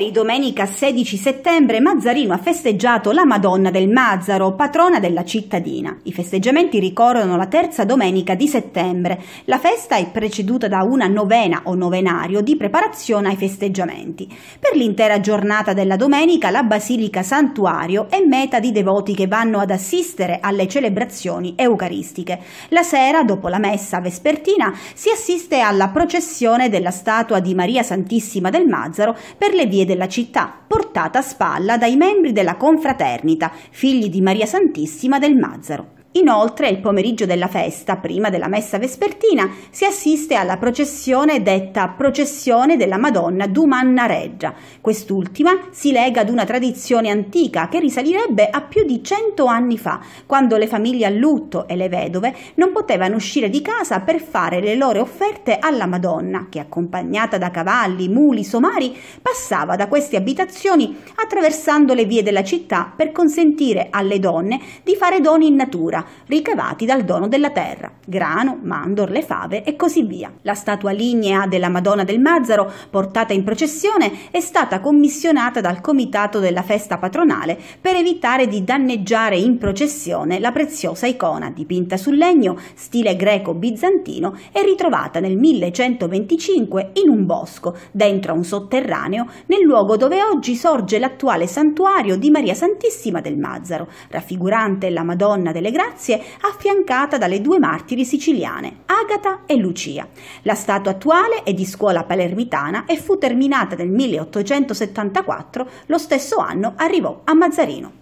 Ieri, domenica 16 settembre, Mazzarino ha festeggiato la Madonna del Mazzaro, patrona della cittadina. I festeggiamenti ricorrono la terza domenica di settembre. La festa è preceduta da una novena o novenario di preparazione ai festeggiamenti. Per l'intera giornata della domenica la Basilica Santuario è meta di devoti che vanno ad assistere alle celebrazioni eucaristiche. La sera, dopo la messa vespertina, si assiste alla processione della statua di Maria Santissima del Mazzaro per le vie della città, portata a spalla dai membri della confraternita, figli di Maria Santissima del Mazzaro. Inoltre, il pomeriggio della festa, prima della messa vespertina, si assiste alla processione detta Processione della Madonna Dumannareggia. Quest'ultima si lega ad una tradizione antica che risalirebbe a più di cento anni fa, quando le famiglie a lutto e le vedove non potevano uscire di casa per fare le loro offerte alla Madonna, che accompagnata da cavalli, muli, somari, passava da queste abitazioni attraversando le vie della città per consentire alle donne di fare doni in natura natura, ricavati dal dono della terra, grano, mandorle, fave e così via. La statua lignea della Madonna del Mazzaro, portata in processione, è stata commissionata dal comitato della festa patronale per evitare di danneggiare in processione la preziosa icona dipinta sul legno, stile greco-bizantino, e ritrovata nel 1125 in un bosco, dentro a un sotterraneo, nel luogo dove oggi sorge l'attuale santuario di Maria Santissima del Mazzaro, raffigurante la Madonna delle Grazie Grazie, affiancata dalle due martiri siciliane, Agata e Lucia. La statua attuale è di scuola palermitana e fu terminata nel 1874, lo stesso anno arrivò a Mazzarino.